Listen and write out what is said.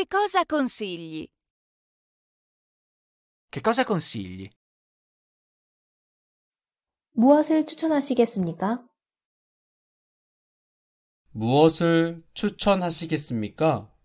Che cosa consigli? Che cosa consigli? 무엇을 추천하시겠습니까? 무엇을 추천하시겠습니까?